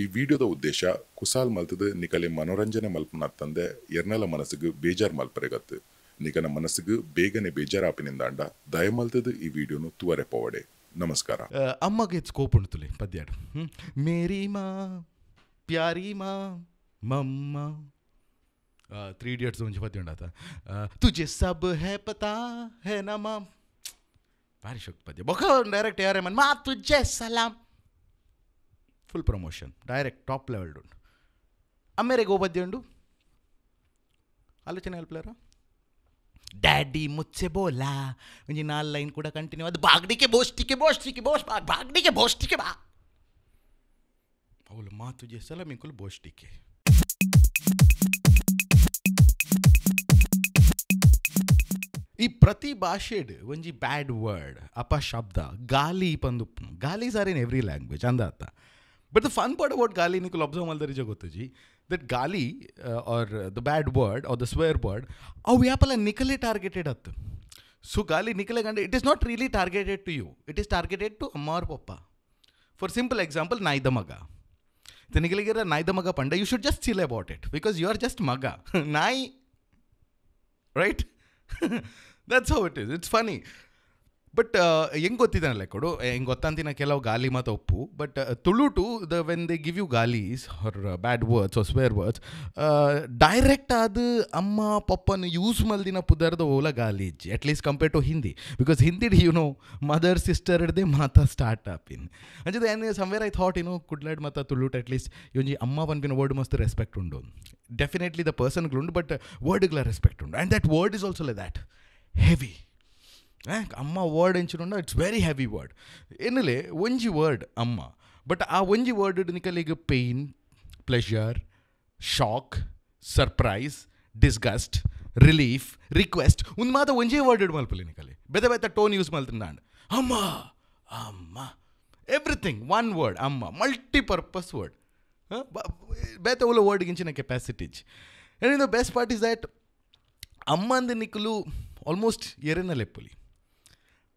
ಈ ವಿಡಿಯೋದ ಉದ್ದೇಶ ಕುಸಾಲ್ ಮಲ್ತದ ನಿಕಲೆ ಮನೋರಂಜನೆ ಮಲ್ಪನ ತಂದೆ ಎರ್ನಲ ಮನಸ್ಸಿಗೆ ಬೇಜಾರ್ ಮಲ್ಪರೆಗತ್ತು ನಿಕನ ಮನಸ್ಸಿಗೆ ಬೇಗನೆ ಬೇಜಾರ್ ದಯ ಮಲ್ತದ ಈ ವಿಡಿಯೋನು ತುವರೆ ಪೋವಡೆ ನಮಸ್ಕಾರ ಅಮ್ಮಗೆ ಸ್ಕೋಪ್ ತುಲಿ ಪದ್ಯಾಡು ಮೇರಿ ಮಾ ಪ್ಯಾರಿ ಮಾ ಮಮ್ಮ ತ್ರೀ ಇಡಿಯಟ್ಸ್ ಒಂಜಿ ಪದ್ಯ ಉಂಡಾತ ತುಜೆ ಸಬ್ ಹೇ ಪತಾ ಹೇ ನಮ ಭಾರಿ ಶಕ್ತಿ ಪದ್ಯ ಬೊಕ ಡೈರೆಕ್ಟ್ ಯಾರೇ ಮನ್ ಮಾ ತುಜೆ ಸಲಾಮ್ full promotion direct top level డుండు అమ్మేరే గోపద్యుండు ఆలోచన హెల్ప్లేరా డాడీ ముచ్చే బోలా म्हणजे నాల్ లైన్ కూడా కంటిన్యూ అది బాగ్డికే బోస్టికే బోస్టికే బోస్ బాగ్ బాగ్డికే బోస్టికే బా అవులు మా తుజే సలమ్ ఇంకులు బోస్టికే ಈ ಪ್ರತಿ ಭಾಷೆಡ್ ಒಂಜಿ ಬ್ಯಾಡ್ ವರ್ಡ್ ಅಪಶಬ್ದ ಗಾಲಿ ಪಂದುಪ್ಪು ಗಾಲಿ ಸಾರ್ ಇನ್ ಎವ್ರಿ ಲ್ಯಾಂಗ್ವೇಜ್ ಅಂದಾತ but the fun part about गाली इनको लफ्जों वाला रिजक होते जी दैट गाली और द बैड वर्ड और द स्वेयर वर्ड और यहाँ पर निकले टारगेटेड अत सो गाली निकले कंटे it is not really targeted to you it is targeted to अम्मा और पप्पा फॉर सिंपल एग्जाम्पल नाई द मगा तो निकले गिर नाई द मगा पंडा you should just chill about it because you are just मगा नाई right that's how it is it's funny but uh, ಹೆಂಗ್ ಗೊತ್ತಿದ್ದಾನಲ್ಲ ಕೊಡು ಹೆಂಗ್ ಗೊತ್ತಂತಿನ ಕೆಲವು ಗಾಲಿ ಮತ್ತು ಒಪ್ಪು but uh, Tulu to the when they give you ಗಾಲೀಸ್ or bad words or swear words direct ಆದ ಅಮ್ಮ ಪಪ್ಪನ ಯೂಸ್ ಮಲ್ದಿನ ಪುದರ್ದ ಓಲ ಗಾಲೀಜ್ least compare to Hindi because Hindi you know mother sister ಹಿಡ್ದೆ ಮಾತಾ ಸ್ಟಾರ್ಟ್ ಅಪ್ ಇನ್ ಅಂಜದ ಏನು ಸಮ್ವೇರ್ ಐ ಥಾಟ್ ಇನ್ನು ಕುಡ್ಲಾಡ್ ಮತ್ತು ತುಳುಟ್ ಅಟ್ಲೀಸ್ಟ್ ಜಿ ಅಮ್ಮ ಬಂದ್ಬಿನ ವರ್ಡ್ ಮಸ್ತ್ ರೆಸ್ಪೆಕ್ಟ್ ಉಂಡು ಡೆಫಿನೆಟ್ಲಿ ದ ಪರ್ಸನ್ಗಳು ಉಂಡು ಬಟ್ ವರ್ಡ್ಗಳ ರೆಸ್ಪೆಕ್ಟ್ ಉಂಡು and that word is also like that heavy ಅಮ್ಮ ವರ್ಡ್ ಎಂಚಿನ ಇಟ್ಸ್ ವೆರಿ ಹೆವಿ ವರ್ಡ್ ಎನ್ನಲೆ ಒಂಜಿ ವರ್ಡ್ ಅಮ್ಮ ಬಟ್ ಆ ಒಂಜಿ ವರ್ಡ್ ನಿಕಲೆ ಈಗ pain pleasure shock surprise disgust relief request ಒಂದು ಮಾತ ಒಂಜೇ ವರ್ಡ್ ಇಡ್ ಮಲ್ಪಲಿ ನಿಕಲಿ ಬೆದ ಬೆತ್ತ ಟೋನ್ ಯೂಸ್ ಮಲ್ತೀನಿ ನಾನು ಅಮ್ಮ ಅಮ್ಮ ಎವ್ರಿಥಿಂಗ್ ಒನ್ ವರ್ಡ್ ಅಮ್ಮ ಮಲ್ಟಿಪರ್ಪಸ್ ವರ್ಡ್ ಬೇತ ವರ್ಡ್ ವರ್ಡ್ಗಿಂಚಿನ capacities and best part is that ಅಮ್ಮ ಅಂದ ನಿಕಲು ಆಲ್ಮೋಸ್ಟ್ ಎರೆನ ಲೆಪ್ಪಲಿ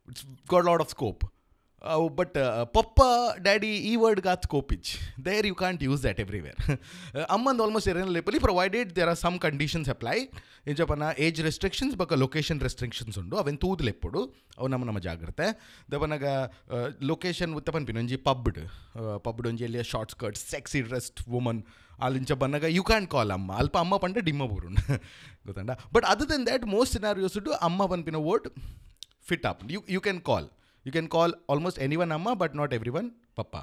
it's got a lot of scope. but Papa, Daddy, E word got scopage. There you can't use that everywhere. uh, Amman almost irrelevantly provided there are some conditions apply. In Japan, age restrictions, but location restrictions undo. Avin tood leppudu. ಅವು ನಮ್ಮ location ಜಾಗ್ರತೆ ದವನಾಗ location ಉತ್ತಪನ್ ಪಿನೊಂಜಿ ಪಬ್ಡ್ ಪಬ್ಡ್ ಒಂಜಿ ಎಲ್ಲಿ short skirt sexy dressed woman ಅಲ್ಲಿಂಚ ಬನ್ನಾಗ you can call ಅಮ್ಮ ಅಲ್ಪ ಅಮ್ಮ ಪಂಡ ಡಿಮ್ಮ ಬೂರುಂಡ್ ಗೊತ್ತಂಡ but other than that most scenarios do ಅಮ್ಮ ಪನ್ಪಿನ word fit up you you can call you can call almost anyone ಅಮ್ಮ ಬಟ್ ನಾಟ್ ಎವ್ರಿ ಒನ್ ಪಪ್ಪ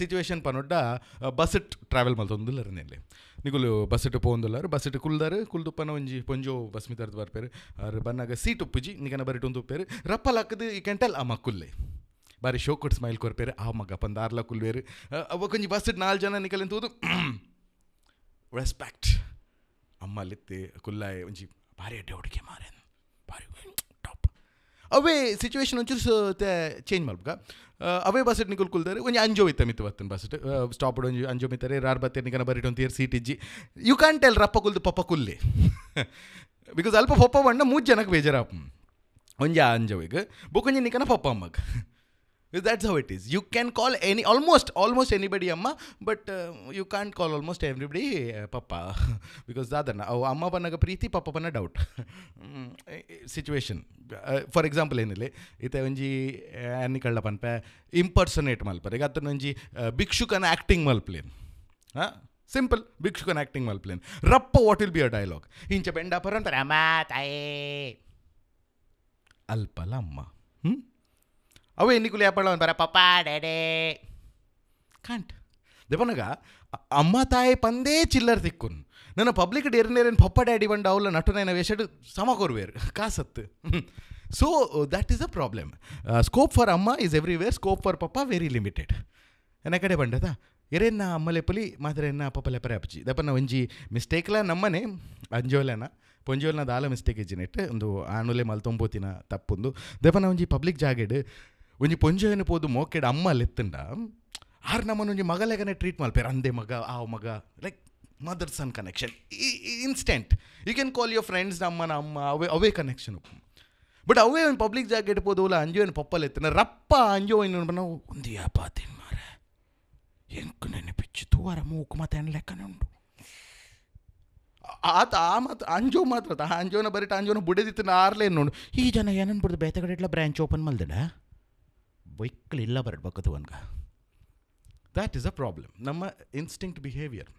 ಸಿಚುವೇಶನ್ ಪನೊಡ್ಡ ಬಸ್ಸಟ್ ಟ್ರಾವೆಲ್ ಮಲ್ತೊಂದುಲ್ಲರನೆಲ್ಲಿ ನಿಗುಲು ಬಸ್ಸಟ್ ಪೋಂದುಲ್ಲಾರು ಬಸ್ಸಟ್ ಕುಲ್ದಾರು ಕುಲ್ದುಪ್ಪನ ಒಂಜಿ ಪೊಂಜೋ ಬಸ್ ಮಿತರ್ದು ಬರ್ಪೇರು ಅವ್ರು ಬನ್ನಾಗ ಸೀಟ್ ಉಪ್ಪುಜಿ ನಿಗನ ಬರಿಟ್ ಒಂದು ಉಪ್ಪೇರು ರಪ್ಪಲಾಕದು ಯು ಈ ಟೆಲ್ ಅಮ್ಮ ಕುಲ್ಲೆ ಬಾರಿ ಶೋ ಕೊಟ್ಟು ಸ್ಮೈಲ್ ಕೊರ್ಪೇರು ಆ ಮಗ ಪಂದ ಆರ್ಲ ಕುಲ್ವೇರು ಅವ ಕೊಂಜಿ ಬಸ್ಸಟ್ ನಾಲ್ಕು ಜನ ನಿಕಲ್ ಅಂತ ರೆಸ್ಪೆಕ್ಟ್ ಅಮ್ಮ ಲಿತ್ತೆ ಕುಲ್ಲಾಯ ಒಂಜಿ ಭಾರಿ ಅಡ್ಡೆ ಹುಡುಗಿ ಮಾರೇನು ಭಾರಿ ಅವೇ ಸಿಚುವೇಶನ್ ಒಂಚೂರು ಚೇಂಜ್ ಮಾಡ್ಬೇಕ ಅವೇ ಬಸ್ಟ್ ನಿಕುಲ್ ಕುಲ್ದಾರೆ ಒಂಜಿ ಅಂಜೋ ಇತ್ತ ಮಿತ್ತು ಬರ್ತಾನೆ ಸ್ಟಾಪ್ ಒಂಜಿ ಅಂಜೋ ಮಿತ್ತಾರೆ ರಾರ್ ಬತ್ತೆ ನಿಗನ ಬರಿಟ್ ಒಂದು ತೀರ್ ಸೀಟ್ ಇಜ್ಜಿ ಯು ಕ್ಯಾನ್ ಟೆಲ್ ರಪ್ಪ ಕುಲ್ದು ಪಪ್ಪ ಕುಲ್ಲೆ ಬಿಕಾಸ್ ಅಲ್ಪ ಪಪ್ಪ ಬಣ್ಣ ಮೂರು ಜನಕ್ಕೆ ಬೇಜಾರಪ್ಪ ಒಂಜಿ ಈಗ ಬುಕ್ ಒಂಜಿ ನಿಕನ ಪಪ್ಪ ಅಮ್ಮಗೆ that's how it is you can call any almost almost anybody ಅಮ್ಮ but you can call almost everybody ಪಪ್ಪ ಬಿಕಾಸ್ papa ಅವು ಅಮ್ಮ ಬನ್ನಾಗ ಪ್ರೀತಿ ಪಪ್ಪ ಬನ್ನ ಡೌಟ್ ಸಿಚುವೇಶನ್ ಫಾರ್ ಎಕ್ಸಾಂಪಲ್ ಏನಿಲ್ಲ ಇತ ಒಂಜಿ ಆ್ಯನಿ uh, ಕಳ್ಳ ಪನ್ಪೆ ಇಂಪರ್ಸನೇಟ್ ಮಲ್ಪ ಈಗ ಅದನ್ನ ಒಂಜಿ uh, ಭಿಕ್ಷುಕನ ಆ್ಯಕ್ಟಿಂಗ್ ಮಲ್ಪ್ಲೇನ್ ಹಾಂ ಸಿಂಪಲ್ ಭಿಕ್ಷುಕನ ಆ್ಯಕ್ಟಿಂಗ್ ಮಲ್ಪ್ಲೇನ್ ರಪ್ಪ what will be a dialogue ಇಂಚ ಬೆಂಡಾಪರ ಅಂತಾರೆ ಅಮ್ಮ ತಾಯೇ ಅಲ್ಪಲ್ಲ ಅಮ್ಮ ಹ್ಞೂ ಅವೆ ఎన్ని లేపడం ಬರ పప్పా ಡ್ಯಾಡೇ ಕಾಂಟ್ ದೆಪನಗ ಅಮ್ಮ ತಾಯಿ ಪಂದೇ ಚಿಲ್ಲರ್ ತಿಕ್ಕುನ್ ನನ್ನ ಪಬ್ಲಿಕ್ ಎರ್ನೇರೇನು ಪಪ್ಪ ಡ್ಯಾಡಿ ಬಂಡ ಅವಲ್ಲ ನಟನೇನ ವೇಷಡು ವೇಷಡ್ ಸಮ ಕೊರುವೇರು ಕಾಸತ್ತು so that is a problem scope for ಅಮ್ಮ ಈಸ್ ಎವ್ರಿವೇರ್ ಸ್ಕೋಪ್ ಫಾರ್ ಪಪ್ಪ ವೆರಿ ಲಿಮಿಟೆಡ್ ನನ್ನ ಕಡೆ ಬಂಡದ ಎರೇನ್ನ ಅಮ್ಮ ಲೆಪ್ಪಲಿ ಮಾತ್ರ ಪಪ್ಪ ಲೆಪ್ಪರೆ ಅಪ್ಪಜಿ ದಪ್ಪನ ಒಂಜಿ ಮಿಸ್ಟೇಕ್ಲ ನಮ್ಮನೆ ಅಂಜೋಲನ ಪೊಂಜೋಲ್ನ ದಾಲ ಮಿಸ್ಟೇಕ್ ಇಜ್ಜಿನೆಟ್ ಒಂದು ಆನುಲೆ ಮಲ್ತೊಂಬೋತಿನ ತಪ್ಪುಂದು ದೆಪನ ಒಂಜಿ ಪಬ್ಲಿಕ್ ಜಾಗೆಡ್ ಒಂಜಿ ಪೊಂಜೆಯನ್ನು ಪೋದು ಮೋಕೆಡ್ ಅಮ್ಮ ಲೆತ್ತುಂಡ ಆರು ನಮ್ಮನ್ನು ಒಂಜಿ ಮಗಲೆಗನೆ ಟ್ರೀಟ್ ಮಲ್ಪೇರು ಅಂದೆ ಮಗ ಆ ಮಗ like mother son connection instant you can call your friends ಅಮ್ಮನ ಅಮ್ಮ ಅವೇ ಅವೇ ಕನೆಕ್ಷನ್ ಬಟ್ ಅವೇ ಒಂದು ಪಬ್ಲಿಕ್ ಜಾಗ ಪೋದು ಅಲ್ಲ ಅಂಜೋ ಏನು ಪಪ್ಪಲ್ ಎತ್ತಿನ ರಪ್ಪ ಅಂಜೋ ಏನು ನಾವು ಒಂದು ಯಾಪ ತಿನ್ ಮಾರೆ ಎಂಕು ನೆನಪಿಚ್ಚು ತೂವಾರ ಮೂಕು ಮಾತು ಹೆಣ್ಣು ಲೆಕ್ಕನೇ ಆತ ಆ ಮಾತು ಅಂಜೋ ಮಾತ್ರ ಆ ಅಂಜೋನ ಬರೀಟ ಅಂಜೋನ ಬುಡೆದಿತ್ತಿನ ಆರ್ಲೇನು ನೋಡು ಈ ಜನ ಏನನ್ ಬಿಡ್ದು ಬೇತಗಡೆ ಇಟ್ಲ ಬ್ರ್ಯಾಂಚ್ ಓಪನ್ ಮಲ್ದಡ ವೈಕಲ್ ಇಲ್ಲ ಬರಡ್ಬೇಕದು ಅವನ್ಗೆ ದ್ಯಾಟ್ ಈಸ್ ಅ ಪ್ರಾಬ್ಲಮ್ ನಮ್ಮ ಇನ್ಸ್ಟಿಂಕ್ಟ್ ಬಿಹೇವಿಯರ್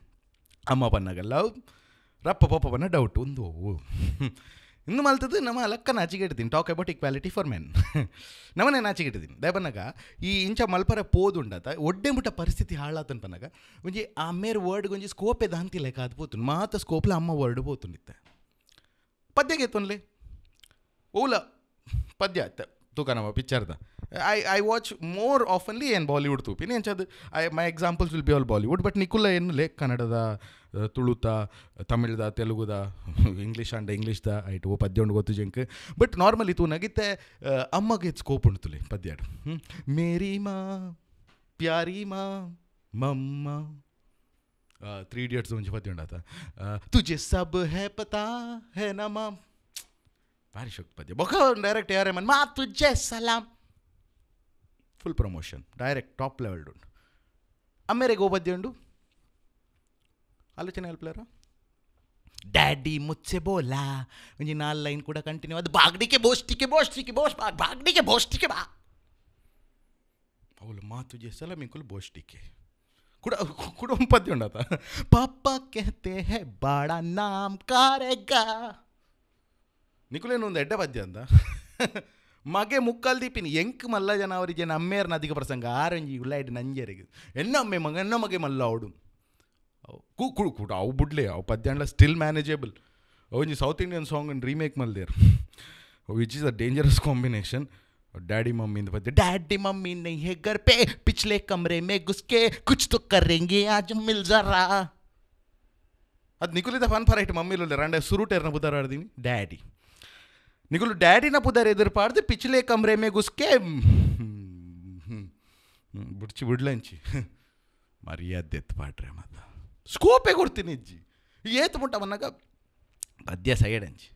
ಅಮ್ಮ ಬನ್ನಾಗಲ್ಲ ರಪ್ಪ ಪಪ್ಪನ ಡೌಟ್ ಒಂದು ಇನ್ನು ಮಲ್ತದ್ದು ನಮ್ಮ ಅಲಕ್ಕ ನಾಚಿಗೆಟ್ಟಿದ್ದೀನಿ talk about equality for men ನಮ್ಮನೆ ನಾಚಿಗೆಟ್ಟಿದ್ದೀನಿ ದಯಬನ್ನಾಗ ಈ ಇಂಚ ಮಲ್ಪರ ಪೋದುಂಡತ ಒಡ್ಡೆ ಮುಟ್ಟ ಪರಿಸ್ಥಿತಿ ಹಾಳಾತನ್ ಪನ್ನಾಗ ಒಂಜಿ ಆ ಮೇರ್ ವರ್ಡ್ ಒಂಜಿ ಸ್ಕೋಪ್ ಎದಾಂತಿ ಲೆಕ್ಕ ಅದು ಪೋತು ಮಾತ ಸ್ಕೋಪ್ಲ ಅಮ್ಮ ವರ್ಡ್ ಪೋತುನಿತ್ತ ಪದ್ಯಗೆ ಎತ್ತೊನ್ಲೆ ಓಲ ಪದ್ಯ ಆಯ್ತ ತೂಕ ನಮ್ಮ ಪಿಕ್ಚರ್ದ I I watch more oftenly ಏನು ಬಾಲಿವುಡ್ ತೂಪಿನಿ ಎಂಚದು I my examples will be all Bollywood but ನಿಕುಲ್ಲ ಏನು ಲೇಕ್ ಕನ್ನಡದ ತುಳುತ ತಮಿಳ್ದ ತೆಲುಗುದ ಇಂಗ್ಲೀಷ್ ಆ್ಯಂಡ್ ಇಂಗ್ಲೀಷ್ದ ಐಟ್ ಓ ಪದ್ಯ ಗೊತ್ತು ಜಂಕ್ ಬಟ್ ನಾರ್ಮಲಿ ತೂ ನಗಿತೆ ಅಮ್ಮಗೆ ಸ್ಕೋಪ್ ಉಂಟುಲೆ ಪದ್ಯಾಡು ಮೇರಿ ಮಾ ಪ್ಯಾರಿ ಮಾ ಮಮ್ಮ ತ್ರೀ ಇಡಿಯಟ್ಸ್ ಒಂಜಿ ಪದ್ಯ ಉಂಡಾತ ತುಜೆ ಸಬ್ ಹೇ ಪತಾ ಹೇ ನಮ್ಮ भारी शोकपदी बघून डायरेक्ट ए आर एम मा तुझे सलाम full promotion direct top level ದುಂಡು ಅಮ್ಮೇರೆ ಗೋಬದ್ಯಂಡು ಆಲೋಚನೆ ಹೇಳ್ಪ್ಲಾರ ಡ್ಯಾಡಿ ಮುಚ್ಚೆ ಬೋಲಾ ಒಂಜಿ ನಾಲ್ ಲೈನ್ ಕೂಡ ಕಂಟಿನ್ಯೂ ಅದು ಬಾಗ್ಡಿಕೆ ಬೋಷ್ಟಿಕೆ ಬೋಷ್ಟಿಕೆ ಬೋಷ್ ಬಾಗ್ ಬಾಗ್ಡಿಕೆ ಬೋಷ್ಟಿಕೆ ಬಾ ಅವಳು ಮಾತು ಜೆಸಲ ಮಿಂಕುಲು ಬೋಷ್ಟಿಕೆ ಕೂಡ ಕೂಡ ಪದ್ಯ ಉಂಡತ ಪಾಪ ಕೆತೆ ಹೇ ಬಾಡ ನಾಮ್ ಕಾರೆಗಾ ನಿಕುಲೇನು ಒಂದು ಎಡ್ಡ ಪದ್ಯ ಅಂದ ಮಗೆ ಮುಕ್ಕಾಲ್ ದೀಪಿನಿ ಎಂಕ್ ಮಲ್ಲ ಜನ ಅವರಿಗೆ ನಮ್ಮೇರ್ನ ನದಿಗ ಪ್ರಸಂಗ ಆರಂಜಿ ಉಳ್ಳಾಯಿಡ್ ನಂಜರಿಗೆ ಎನ್ನ ಅಮ್ಮೆ ಮಗ ಎನ್ನ ಮಗೆ ಮಲ್ಲ ಅವಡು ಕೂ ಕುಡು ಕೂಡ ಅವು ಬಿಡ್ಲೆ ಅವು ಪದ್ಯ ಅಂಡ್ಲ ಸ್ಟಿಲ್ ಮ್ಯಾನೇಜೇಬಲ್ ಅವಂಜಿ South Indian song and remake ಮಲ್ದೇರ್ which is a dangerous combination daddy mummy ಇಂದ ಪದ್ಯ ಡ್ಯಾಡಿ ಮಮ್ಮಿ ನೈ ಹೆಗ್ಗರ್ ಪೇ ಪಿಚ್ಲೆ ಕಮ್ರೆ ಮೇ ಗುಸ್ಕೆ ಕುಚ್ ತುಕ್ಕರೆಂಗೆ ಆ ಆಜ್ ಅದು ನಿಕುಲಿದ ಫನ್ ಫರ್ ಐಟ್ ಮಮ್ಮಿ ಲೊಲ್ಲೆ ರಂಡೆ ಸುರುಟೇರ್ನ ಬುದ್ಧಾರ ಡ್ಯಾಡಿ ನಿಗಲು ಡ್ಯಾಡಿನ ಪುದರ್ ಎದುರು ಪಾಡ್ದು पार ಕಮ್ರೆ ಮೇ ಗುಸ್ಕೆ ಬಿಡ್ಚಿ ಬಿಡ್ಲಂಚಿ ಮರ್ಯಾದೆ ಎತ್ತು ಪಾಡ್ರೆ ಮತ್ತು ಸ್ಕೋಪೇ ಕೊಡ್ತೀನಿ ಅಜ್ಜಿ ಏತ್ ಮುಂಟ ಮನ್ನಾಗ ಪದ್ಯ ಸೈಡ್ ಅಂಜಿ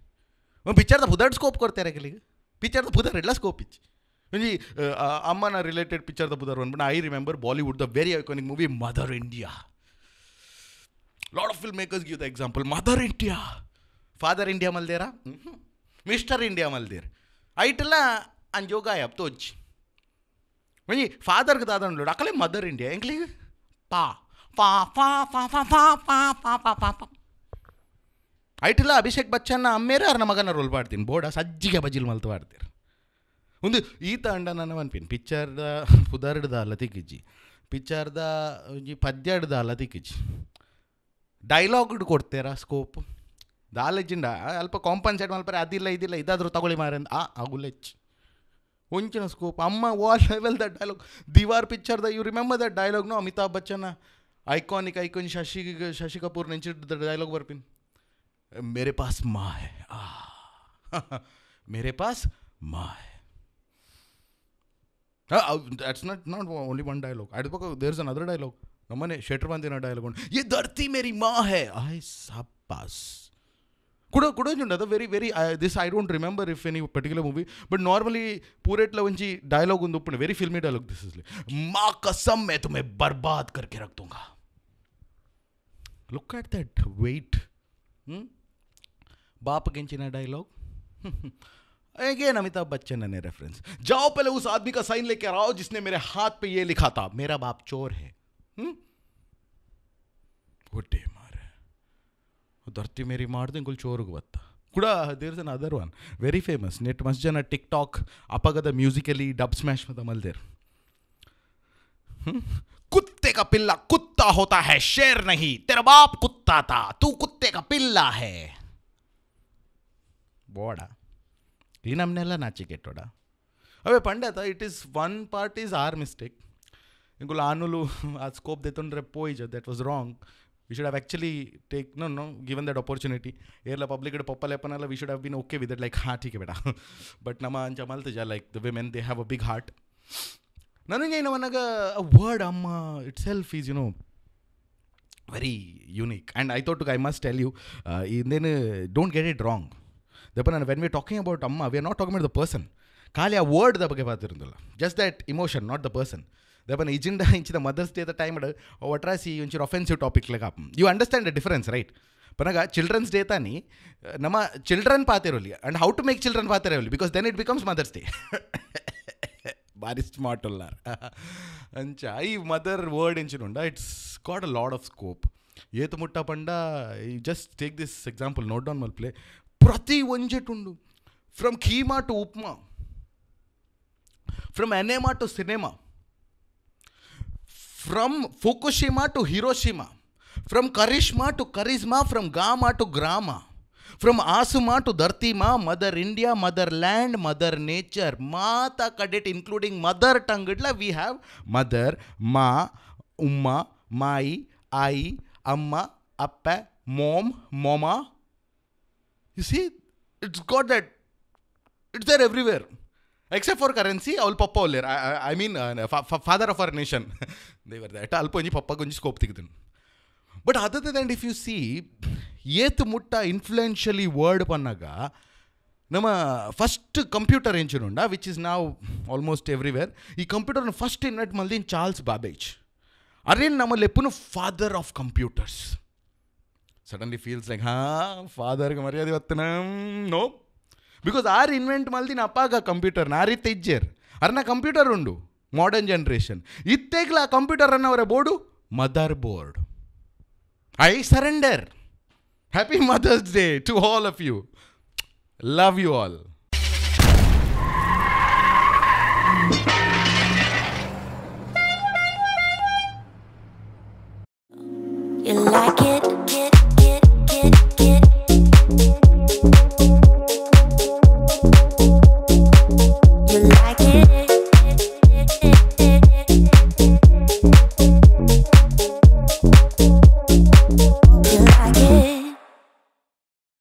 ಒಂದು ಪಿಚ್ಚರ್ದ ಪುದರ್ ಸ್ಕೋಪ್ ಕೊಡ್ತಾರೆ ಕೆಲೀಗ ಪಿಚ್ಚರ್ದ ಪುದರ್ ಎಲ್ಲ ಸ್ಕೋಪ್ ಇಚ್ಚಿ ಇಂಜಿ ಅಮ್ಮನ ರಿಲೇಟೆಡ್ ಪಿಚ್ಚರ್ದ ಪುದರ್ ಅಂದ್ಬಿಟ್ಟು I remember Bollywood the very iconic movie Mother India lot of film makers give the example Mother India Father India ಮಲ್ದೇರಾ મિસ્ટર ઇન્ડિયા મલદીર આઇટલા అని యోగా యాప్తో వచ్చి మరి ఫాదర్కి దాదాడు అక్కలే మదర్ ఇండియా ఎంకలే పా పా పా పా పా పా పా పా పా పా పా ಐಟಿಲ್ಲ ಅಭಿಷೇಕ್ ಬಚ್ಚನ್ನ ಅಮ್ಮೇರೆ ಅವ್ರ ಮಗನ ರೋಲ್ ಮಾಡ್ತೀನಿ ಬೋಡ ಸಜ್ಜಿಗೆ ಬಜಿಲ್ ಮಲ್ತು ಮಾಡ್ತೀರ ಒಂದು ಈತ ಅಂಡ ನನ್ನ ಅನ್ಪಿನ್ ಪಿಕ್ಚರ್ದ ಪುದರ್ಡ್ದ ಅಲ್ಲ ತಿಕ್ಕಿಜ್ಜಿ ಪಿಕ್ಚರ್ದ ಪದ್ಯಡ್ದ ಅಲ್ಲ ತಿಕ್ಕಿಜ್ಜಿ ಡೈಲಾಗ್ಡ್ ಕೊಡ್ತೀರಾ ಸ್ಕೋಪ್ ದ ಅಲೆಜ್ಜಿಂಡ ಅಲ್ಪ ಕಾಂಪನ್ಸೇಟ್ ಮಲ್ಪರೆ ಅದಿಲ್ಲ ಇದಿಲ್ಲ ಇದಾದರೂ ತಗೊಳ್ಳಿ ಮಾರೆ ಆ ಅಗುಲೆಚ್ ಒಂಚಿನ ಸ್ಕೋಪ್ ಅಮ್ಮ ವಾಲ್ ಲೆವೆಲ್ ದಟ್ ಡೈಲಾಗ್ ದಿವಾರ್ ಪಿಕ್ಚರ್ದ ಯು ರಿಮೆಂಬರ್ ದಟ್ ಡೈಲಾಗ್ನು ಅಮಿತಾಬ್ ಬಚ್ಚನ್ ಐಕಾನಿಕ್ ಐಕಾನ್ ಶಶಿ ಶಶಿ ಕಪೂರ್ ನೆಂಚಿದ್ದ ಡೈಲಾಗ್ ಬರ್ಪಿನ್ मेरे पास माँ है आ, मेरे पास माँ है that's not not only one dialogue I डोक देर इज अनदर डायलॉग नमने शेटर बंद डायलॉग ये धरती मेरी माँ है आए सब पास కూడా కూడా ఉండదు very very this I don't remember if any particular movie but normally పూరేట్లో ఉంచి డైలాగ్ ఉంది ఇప్పుడు very filmy dialogue this is మా కసమ్ మే తుమే బర్బాద్ కర్కే రఖ్ దూంగా లుక్ అట్ దట్ వెయిట్ బాపకించిన డైలాగ్ अगेन अमिताभ बच्चन ने रेफरेंस जाओ पहले उस आदमी का साइन लेकर आओ जिसने मेरे हाथ पे ये लिखा था मेरा बाप चोर है हुँ? ಧರ್ತಿ ಮೇರಿ मार ಇಂಗುಲ್ ಚೋರ್ಗೆ ಬತ್ತ ಕೂಡ there is another one very famous ನೆಟ್ ಮಸ್ ಜನ ಟಿಕ್ ಟಾಕ್ ಅಪಗದ ಮ್ಯೂಸಿಕಲಿ ಡಬ್ ಸ್ಮ್ಯಾಶ್ ಮತ ಮಲ್ದೇರ್ कुत्ते का पिल्ला कुत्ता होता है शेर नहीं तेरा बाप कुत्ता था तू कुत्ते का पिल्ला है ಬೋಡ ಈ ನಮ್ಮನ್ನೆಲ್ಲ ನಾಚಿಕೆಟ್ಟೋಡ ಅವೇ ಪಂಡತ it is one part is our mistake ಇಂಕುಲ ಆನುಲು ಆ ಸ್ಕೋಪ್ ದೆತ್ತೊಂಡ್ರೆ ಪೋಯಿಜ that was wrong we should have actually take no no given that opportunity erla public ide poppa lepanala we should have been okay with it like ha theek hai beta but nama jamal teja like the women they have a big heart ನನಗೆ ನನಗೆ word ಅಮ್ಮ itself is you know very unique and I thought I must tell you ಇನ್ನೇನು don't get it wrong ದಪ್ಪ ನಾನು when we talking about ಅಮ್ಮ we are not talking about the person ಖಾಲಿ ಆ word ದ ಬಗ್ಗೆ ಬರ್ತಿರೋದಿಲ್ಲ just that emotion not the dhe ban agenda inchi the mother's day the time otra si inchi offensive topic laga you understand the difference right ಪನಾಗ children's day ತಾನಿ ನಮ್ಮ children ಪಾತಿರೋಲಿ and how to make children ಪಾತಿರೋಲಿ because then it becomes mother's day ಭಾರಿ smart ಉಲ್ಲಾರ್ ಅಂಚ ಈ mother word ಇಂಚಿನುಂಡ it's got a lot of scope ಏತು ಮುಟ್ಟ ಪಂಡ ಈ just take this example note down ಮಲ್ಪ್ಲೆ ಪ್ರತಿ ಒಂಜೆಟುಂಡು from keema to upma from enema to cinema from Fukushima to Hiroshima, from Karishma to Charisma, from Gama to Grama, from Asuma to Dhartima, Mother India, Motherland, Mother Nature, Mata Cadet, including Mother Tongue, we have Mother, Ma, Umma, Mai, I, Amma, Appa, Mom, Mama. You see, it's got that. It's there everywhere. except for currency ಅವ್ಳು ಪಪ್ಪ ಒಲ್ಲೇರ್ I mean father of our nation ದೇವರ್ ದಟ್ ಅಲ್ಪ ಒಂಜಿ ಪಪ್ಪ ಗೊಂಜಿ scope ತಿಗ್ತೀನಿ but other then if you see ಏತ್ ಮುಟ್ಟ ಇನ್ಫ್ಲುಯೆನ್ಷಿಯಲಿ ವರ್ಡ್ ಪನ್ನಾಗ ನಮ್ಮ ಫಸ್ಟ್ ಕಂಪ್ಯೂಟರ್ ಎಂಚಿನುಂಡ ವಿಚ್ ಇಸ್ ನಾವು ಆಲ್ಮೋಸ್ಟ್ ಎವ್ರಿವೇರ್ ಈ ಕಂಪ್ಯೂಟರ್ನ ಫಸ್ಟ್ ಇನ್ನಟ್ ಮಲ್ದಿನ ಚಾರ್ಲ್ಸ್ ಬಾಬೇಜ್ ಅರೇನ್ ನಮ್ಮ ಲೆಪ್ಪನು father of computers suddenly feels like ಹಾಂ ಫಾದರ್ಗೆ ಮರ್ಯಾದೆ ಇವತ್ತು ನೋ ಬಿಕಾಸ್ ಆರ್ ಇನ್ವೆಂಟ್ ಮಲ್ದಿನ ಅಪ್ಪಾಗ ಕಂಪ್ಯೂಟರ್ನ ಆ ರೀತಿ ಇಜ್ಜೇರ್ ಅರ್ನ ಕಂಪ್ಯೂಟರ್ ಉಂಡು ಮಾಡರ್ನ್ ಜನ್ರೇಷನ್ ಇತ್ತೇಗ್ಲ ಆ ಕಂಪ್ಯೂಟರ್ ಅನ್ನೋರ board motherboard I surrender happy mother's day to all of you love you all You like it.